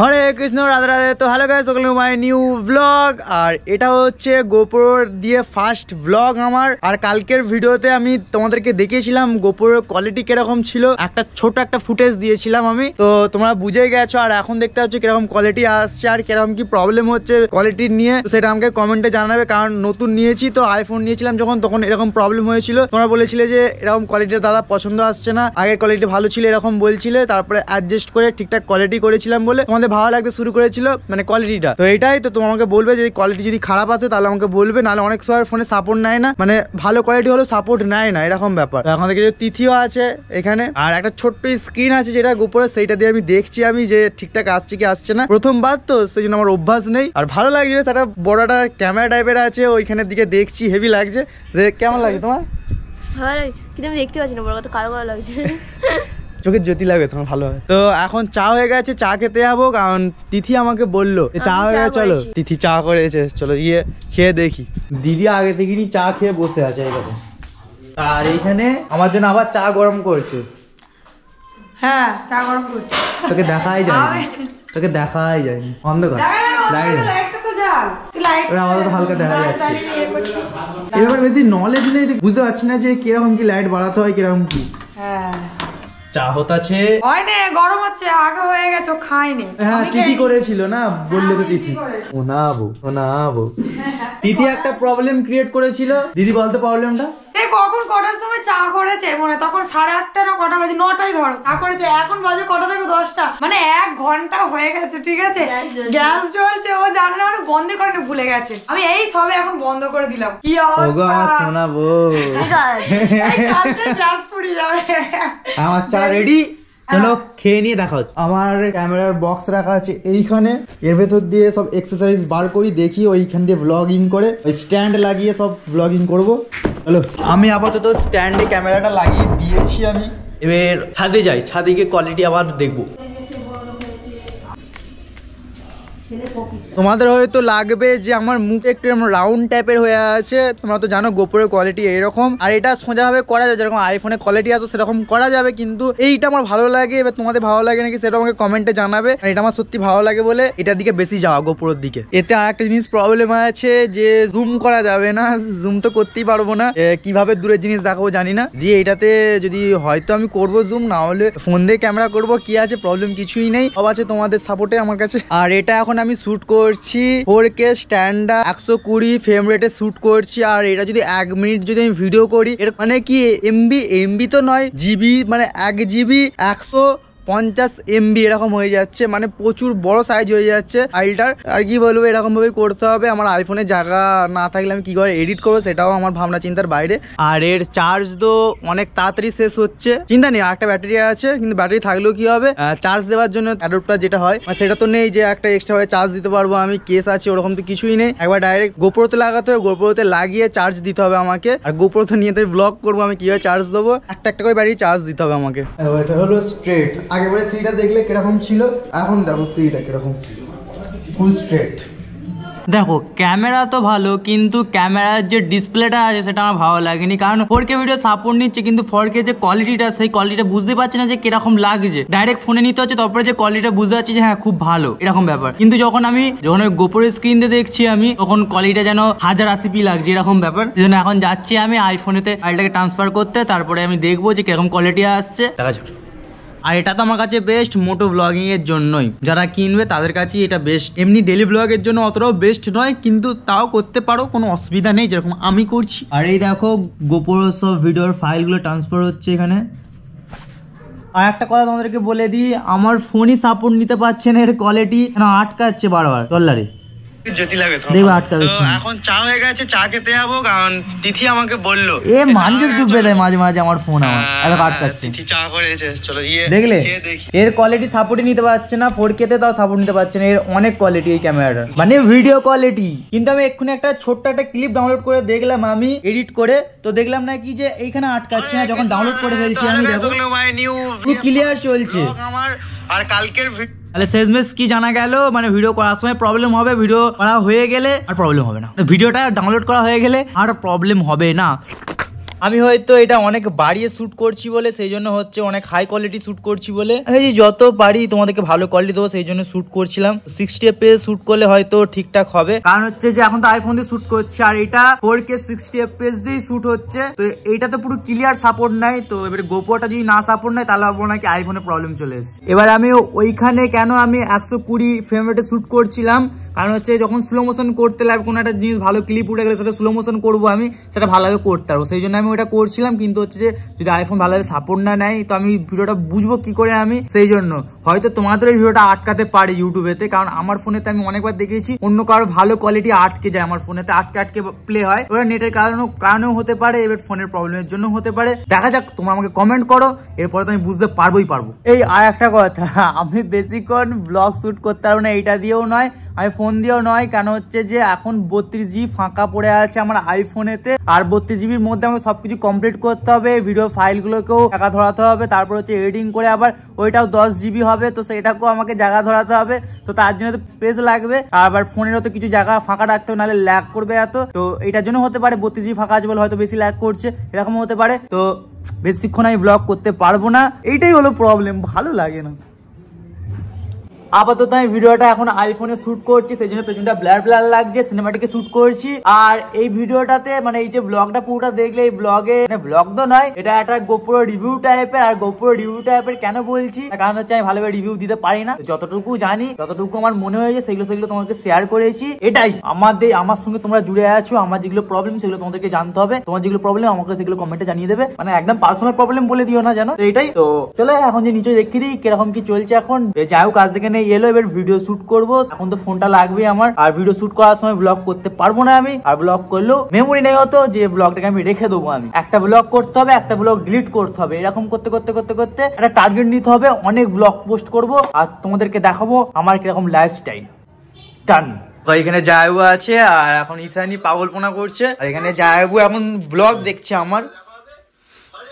হরে কৃষ্ণ রাধা রাধে তো hello guys সকলে my new blog আর এটা হচ্ছে গোপুর দিয়ে ফার্স্ট ব্লগ আমার আর কালকের ভিডিওতে আমি তোমাদেরকে দেখিয়েছিলাম গোপুরের কোয়ালিটি কিরকম ছিল একটা ছোট একটা ফুটেজ দিয়েছিলাম আমি তো তোমরা বুঝে গেছো আর এখন দেখতে পাচ্ছ কিরকম কোয়ালিটি আসছে আর কিরকম কি প্রবলেম হচ্ছে কোয়ালিটি নিয়ে সেটা আমাকে কমেন্টে জানাবে কারণ নতুন নিয়েছি তো আইফোন নিয়েছিলাম যখন তখন এরকম প্রবলেম হয়েছিল তোমরা বলেছিলে যে এরকম কোয়ালিটির দাদা পছন্দ আসছে না আগের কোয়ালিটি ভালো ছিল এরকম বলছিলে তারপরে অ্যাডজাস্ট করে ঠিকঠাক কোয়ালিটি করেছিলাম বলে আমাদের ভালো লাগতে শুরু করেছিল মানে কোয়ালিটিটা তো এটাই তো তোমাকে বলবে যে কোয়ালিটি যদি খারাপ আছে তাহলে আমাকে বলবে নাহলে অনেক সময় ফোনে সাপোর্ট নেয় না মানে ভালো কোয়ালিটি হলো সাপোর্ট নেয় না এরকম ব্যাপার এখন থেকে যে তিথিও আছে এখানে আর একটা ছোট্ট স্ক্রিন আছে যেটা গোপরে সেইটা দিয়ে আমি দেখছি আমি যে ঠিকঠাক আসছে কি আসছে না প্রথমবার তো সেই জন্য আমার অভ্যাস নেই আর ভালো লাগছে তারা বড়টা ক্যামেরা টাইপের আছে ওইখানের দিকে দেখছি হেভি লাগছে কেমন লাগে তোমার ভালো লাগছে কিন্তু আমি দেখতে পাচ্ছি না বড় কথা কালো কালো লাগছে চোখে জ্যোতি লাগবে তোমার ভালো হয় তো এখন চা হয়ে গেছে চা খেতে যাবো কারণ তিথি আমাকে বললো চা হয়ে গেছে চলো তিথি চা করেছে চলো গিয়ে খেয়ে দেখি দিদি আগে থেকে চা খেয়ে বসে আছে এইরকম আর এইখানে আমার জন্য আবার চা গরম করছে হ্যাঁ চা গরম করছে তোকে দেখাই যায়নি তোকে দেখাই যায়নি অন্ধকার হালকা যাচ্ছে ইয়ে এবার বেশি নলেজ নেই বুঝতে পারছি না যে কিরকম কি লাইট বাড়াতে হয় কিরকম কি হ্যাঁ চা হতাছে হয় না গরম হচ্ছে আগা হয়ে হ্যাঁ করেছিল না তো ও না ও না একটা প্রবলেম ক্রিয়েট করেছিল দিদি বলতো প্রবলেমটা ছেলে মানে কখন কটার সময় চা করেছে মনে তখন সাড়ে আটটা না কটা বাজে নটাই ধরো চা করেছে এখন বাজে কটা থেকে দশটা মানে এক ঘন্টা হয়ে গেছে ঠিক আছে গ্যাস জ্বলছে ও জানে না মানে বন্ধ করে ভুলে গেছে আমি এই সবে এখন বন্ধ করে দিলাম কি শোনাবো গ্যাস পুড়ে যাবে আমার চা রেডি চলো হ্যাঁ। খেয়ে নিয়ে দেখা হচ্ছে আমার ক্যামেরার বক্স রাখা আছে এইখানে এর ভেতর দিয়ে সব এক্সারসাইজ বার করি দেখি ওইখান দিয়ে ব্লগিং করে ওই স্ট্যান্ড লাগিয়ে সব ব্লগিং করবো হ্যালো আমি আপাতত স্ট্যান্ডে ক্যামেরাটা লাগিয়ে দিয়েছি আমি এবার ছাদে যাই ছাদে গিয়ে কোয়ালিটি আবার দেখবো ছেলে তোমাদের হয়তো লাগবে যে আমার মুখ একটু এরকম রাউন্ড টাইপের হয়ে আছে তোমরা তো জানো গোপুরের কোয়ালিটি এরকম আর এটা সোজাভাবে করা যাবে যেরকম আইফোনে কোয়ালিটি আছে সেরকম করা যাবে কিন্তু এইটা আমার ভালো লাগে এবার তোমাদের ভালো লাগে নাকি সেটা আমাকে কমেন্টে জানাবে আর এটা আমার সত্যি ভালো লাগে বলে এটার দিকে বেশি যাওয়া গোপুরের দিকে এতে আর একটা জিনিস প্রবলেম আছে যে জুম করা যাবে না জুম তো করতেই পারবো না কিভাবে দূরের জিনিস দেখাবো জানি না দিয়ে এটাতে যদি হয়তো আমি করব জুম না হলে ফোন দিয়ে ক্যামেরা করব কি আছে প্রবলেম কিছুই নেই সব আছে তোমাদের সাপোর্টে আমার কাছে আর এটা এখন আমি শ্যুট করবো করছি ফোর কে স্ট্যান্ডা একশো কুড়ি ফ্রেম রেটে শ্যুট করছি আর এটা যদি এক মিনিট যদি আমি ভিডিও করি এটা মানে কি এমবি এমবি তো নয় জিবি মানে এক জিবি একশো পঞ্চাশ এমবি এরকম হয়ে যাচ্ছে মানে প্রচুর বড় সাইজ হয়ে যাচ্ছে ফাইলটার আর কি বলবো এরকমভাবে করতে হবে আমার আইফোনে জায়গা না থাকলে আমি কী করে এডিট করবো সেটাও আমার ভাবনা চিন্তার বাইরে আর এর চার্জ তো অনেক তাড়াতাড়ি শেষ হচ্ছে চিন্তা নেই একটা ব্যাটারি আছে কিন্তু ব্যাটারি থাকলেও কি হবে চার্জ দেওয়ার জন্য অ্যাডপ্টার যেটা হয় মানে সেটা তো নেই যে একটা এক্সট্রাভাবে চার্জ দিতে পারবো আমি কেস আছে ওরকম তো কিছুই নেই একবার ডাইরেক্ট গোপরতে লাগাতে হবে গোপরতে লাগিয়ে চার্জ দিতে হবে আমাকে আর গোপরতে তো নিয়ে ব্লক ব্লগ করবো আমি কীভাবে চার্জ দেবো একটা একটা করে ব্যাটারি চার্জ দিতে হবে আমাকে হলো স্ট্রেট আগেবারে সিটা দেখলে কিরকম ছিল এখন দেখো সিটা কিরকম ফুল স্ট্রেট দেখো ক্যামেরা তো ভালো কিন্তু ক্যামেরার যে ডিসপ্লেটা আছে সেটা আমার ভালো লাগেনি কারণ ফোর কে ভিডিও সাপোর্ট নিচ্ছে কিন্তু ফোর কে যে কোয়ালিটিটা সেই কোয়ালিটিটা বুঝতে পারছে না যে কিরকম লাগছে ডাইরেক্ট ফোনে নিতে হচ্ছে তারপরে যে কোয়ালিটিটা বুঝতে পারছি যে হ্যাঁ খুব ভালো এরকম ব্যাপার কিন্তু যখন আমি যখন আমি গোপরের স্ক্রিন দিয়ে দেখছি আমি তখন কোয়ালিটিটা যেন হাজার আশি পি লাগছে এরকম ব্যাপার এই জন্য এখন যাচ্ছি আমি আইফোনেতে ফাইলটাকে ট্রান্সফার করতে তারপরে আমি দেখবো যে কিরকম কোয়ালিটি আসছে দেখা যাক আর এটা তো আমার কাছে বেস্ট মোটো ব্লগিং এর জন্যই যারা কিনবে তাদের কাছে এটা বেস্ট এমনি ডেলি এর জন্য অতটাও বেস্ট নয় কিন্তু তাও করতে পারো কোনো অসুবিধা নেই যেরকম আমি করছি আর এই দেখো গোপর সব ভিডিওর ফাইলগুলো ট্রান্সফার হচ্ছে এখানে আর একটা কথা তোমাদেরকে বলে দিই আমার ফোনই সাপোর্ট নিতে পারছে না এর কোয়ালিটি আটকাচ্ছে বারবার ডলারে এখন চা হয়ে গেছে চা খেতে যাবো কারণ তিথি আমাকে বললো এ মানজুর দেয় মাঝে মাঝে আমার ফোন হ্যাঁ, এর কোয়ালিটি সাপোর্টই নিতে পারছে না ফোর কেতে তাও সাপোর্ট নিতে পারছে না এর অনেক কোয়ালিটি এই ক্যামেরাটা মানে ভিডিও কোয়ালিটি কিন্তু আমি এক্ষুনি একটা ছোট্ট একটা ক্লিপ ডাউনলোড করে দেখলাম আমি এডিট করে তো দেখলাম নাকি যে এইখানে আটকাচ্ছে না যখন ডাউনলোড করে ফেলছি আমি ক্লিয়ার চলছে আমার আর কালকের তাহলে শেষমেশ কি জানা গেল মানে ভিডিও করার সময় প্রবলেম হবে ভিডিও করা হয়ে গেলে আর প্রবলেম হবে না ভিডিওটা ডাউনলোড করা হয়ে গেলে আর প্রবলেম হবে না আমি হয়তো এটা অনেক বাড়িয়ে শ্যুট করছি বলে সেই জন্য হচ্ছে অনেক হাই কোয়ালিটি শ্যুট করছি বলে আমি যত পারি তোমাদেরকে ভালো কোয়ালিটি দেবো সেই জন্য শ্যুট করছিলাম সিক্সটি এফ শ্যুট করলে হয়তো ঠিকঠাক হবে কারণ হচ্ছে যে এখন তো আইফোন দিয়ে শ্যুট করছে আর এটা ফোর কে সিক্সটি এফ দিয়ে শ্যুট হচ্ছে তো তো পুরো ক্লিয়ার সাপোর্ট নাই তো এবারে গোপোটা যদি না সাপোর্ট নাই তাহলে আপনার নাকি আইফোনে প্রবলেম চলে এসছে এবার আমি ওইখানে কেন আমি একশো কুড়ি ফ্রেম রেটে শ্যুট করছিলাম কারণ হচ্ছে যখন স্লো মোশন করতে লাগবে কোনো একটা জিনিস ভালো ক্লিপ উঠে গেলে সেটা স্লো মোশন করবো আমি সেটা ভালোভাবে করতে পারবো সেই জন্য আমি এটা করছিলাম কিন্তু হচ্ছে যে যদি আইফোন ভালোভাবে সাপোর্ট না নেয় তো আমি ভিডিওটা বুঝবো কি করে আমি সেই জন্য হয়তো তোমাদের এই ভিডিওটা আটকাতে পারে ইউটিউবেতে কারণ আমার ফোনেতে আমি অনেকবার দেখেছি অন্য কারোর ভালো কোয়ালিটি আটকে যায় আমার ফোনেতে আটকে আটকে প্লে হয় ওরা নেটের কারণেও কারণেও হতে পারে এবার ফোনের প্রবলেমের জন্য হতে পারে দেখা যাক তোমরা আমাকে কমেন্ট করো এরপরে তো আমি বুঝতে পারবোই পারবো এই আর একটা কথা আমি বেশিক্ষণ ব্লগ শ্যুট করতে পারবো না এইটা দিয়েও নয় আমি ফোন দিয়েও নয় কেন হচ্ছে যে এখন বত্রিশ জিবি ফাঁকা পড়ে আছে আমার আইফোনেতে আর বত্রিশ জিবির মধ্যে আমাকে সবকিছু কমপ্লিট করতে হবে ভিডিও ফাইলগুলোকেও জায়গা ধরাতে হবে তারপর হচ্ছে এডিটিং করে আবার ওইটাও দশ জিবি হবে তো সেটাকেও আমাকে জায়গা ধরাতে হবে তো তার জন্য তো স্পেস লাগবে আবার ফোনেরও তো কিছু জায়গা ফাঁকা রাখতে হবে নাহলে ল্যাক করবে এত তো এটার জন্য হতে পারে বত্রিশ জিবি ফাঁকা আছে বলে হয়তো বেশি ল্যাক করছে এরকম হতে পারে তো বেশিক্ষণ আমি ব্লগ করতে পারবো না এইটাই হলো প্রবলেম ভালো লাগে না আপাতত আমি ভিডিওটা এখন আইফোনে শুট করছি সেই জন্য পেছনটা ব্লার ব্ল্যার লাগছে সিনেমাটিকে শুট করছি আর এই ভিডিওটাতে মানে এই যে ব্লগটা পুরোটা দেখলে এই ব্লগে মানে ব্লগ তো নয় এটা একটা গোপুর রিভিউ টাইপের আর গোপুর রিভিউ টাইপের কেন বলছি কারণ হচ্ছে আমি ভালোভাবে রিভিউ দিতে পারি না যতটুকু জানি যতটুকু আমার মনে হয়েছে সেগুলো সেগুলো তোমাকে শেয়ার করেছি এটাই আমাদের আমার সঙ্গে তোমরা জুড়ে আছো আমার যেগুলো প্রবলেম সেগুলো তোমাদেরকে জানতে হবে তোমার যেগুলো প্রবলেম আমাকে সেগুলো কমেন্টে জানিয়ে দেবে মানে একদম পার্সোনাল প্রবলেম বলে দিও না জানো এটাই তো চলো এখন যে নিচে দেখি দিই কিরকম কি চলছে এখন যাই হোক কাজ থেকে নেই এলো এবার ভিডিও শুট করব এখন তো ফোনটা লাগবে আমার আর ভিডিও শুট করার সময় ব্লগ করতে পারবো না আমি আর ব্লগ করলেও মেমোরি নেই অত যে ব্লগটাকে আমি রেখে দেবো আমি একটা ব্লগ করতে হবে একটা ব্লগ ডিলিট করতে হবে এরকম করতে করতে করতে করতে একটা টার্গেট নিতে হবে অনেক ব্লগ পোস্ট করব আর তোমাদেরকে দেখাবো আমার কিরকম লাইফ স্টাইল টান এখানে জায়বু আছে আর এখন ইসানি পাগলপোনা করছে আর এখানে জায়বু এখন ব্লগ দেখছে আমার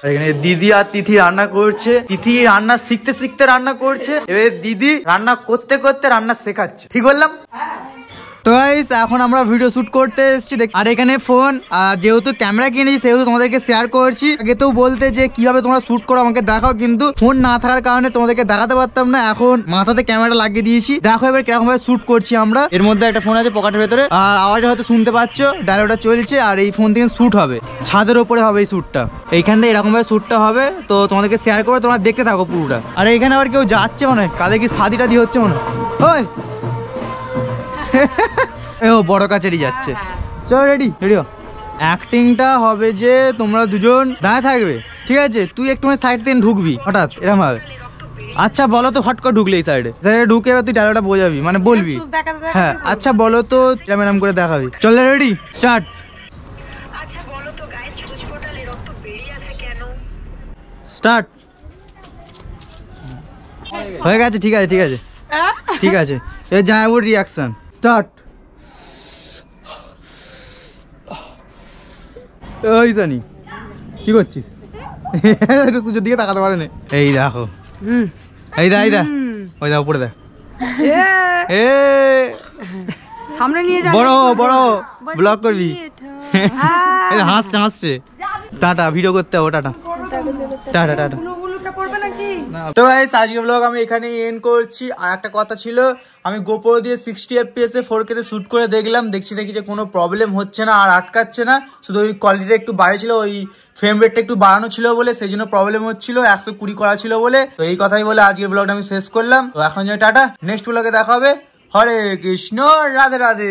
এখানে দিদি আর তিথি রান্না করছে তিথি রান্না শিখতে শিখতে রান্না করছে এবার দিদি রান্না করতে করতে রান্না শেখাচ্ছে ঠিক বললাম তো এখন আমরা ভিডিও শ্যুট করতে এসেছি দেখি আর এখানে ফোন আর যেহেতু ক্যামেরা কিনেছি সেহেতু তোমাদেরকে শেয়ার করছি আগে তো বলতে যে কিভাবে তোমরা শ্যুট করো আমাকে দেখাও কিন্তু ফোন না থাকার কারণে তোমাদেরকে দেখাতে পারতাম না এখন মাথাতে ক্যামেরা লাগিয়ে দিয়েছি দেখো এবার কিরকম ভাবে শ্যুট করছি আমরা এর মধ্যে একটা ফোন আছে পকেটের ভেতরে আর আওয়াজ হয়তো শুনতে পাচ্ছ ডায়লটা চলছে আর এই ফোন থেকে শ্যুট হবে ছাদের ওপরে হবে এই শ্যুটটা এইখান থেকে এরকম ভাবে শ্যুটটা হবে তো তোমাদেরকে শেয়ার করে তোমরা দেখতে থাকো পুরোটা আর এখানে আবার কেউ যাচ্ছে মনে হয় কাদের কি সাদিটা দিয়ে হচ্ছে মনে হয় ও বড় কাচারি যাচ্ছে হ্যাঁ, হ্যাঁ। চলো রেডি রেডি অ্যাক্টিংটা হবে যে তোমরা দুজন দাঁড়ায় থাকবে ঠিক আছে তুই একটু সাইড দিয়ে ঢুকবি হঠাৎ এরকম হবে আচ্ছা বলো তো হট করে ঢুকলে এই সাইডে সাইডে ঢুকে তুই ডালাটা বোঝাবি মানে বলবি হ্যাঁ আচ্ছা, আচ্ছা বলো তো এরম এরম করে দেখাবি চল রেডি স্টার্ট স্টার্ট হয়ে গেছে ঠিক আছে ঠিক আছে হ্যাঁ? ঠিক আছে এ ওর রিয়াকশন স্টার্ট ওই জানি কি করছিস সূর্যের দিকে তাকাতে পারে না এই দেখো এই দা এই দা ওই দা উপরে দা এ সামনে বড় বড় ব্লগ হ্যাঁ। হাসছে হাসছে টাটা ভিডিও করতে হবে টাটা টাটা টাটা তো ভাই আজকে ব্লগ আমি এখানে এন করছি আর একটা কথা ছিল আমি গোপর দিয়ে সিক্সটি এফপিএস এ ফোর কেতে শ্যুট করে দেখলাম দেখছি দেখি যে কোনো প্রবলেম হচ্ছে না আর আটকাচ্ছে না শুধু ওই কোয়ালিটিটা একটু বাড়িয়েছিল ছিল ওই ফ্রেম রেটটা একটু বাড়ানো ছিল বলে সেই জন্য প্রবলেম হচ্ছিল একশো কুড়ি করা ছিল বলে তো এই কথাই বলে আজকের ব্লগটা আমি শেষ করলাম তো এখন যে টাটা নেক্সট ব্লগে দেখা হবে হরে কৃষ্ণ রাধে রাধে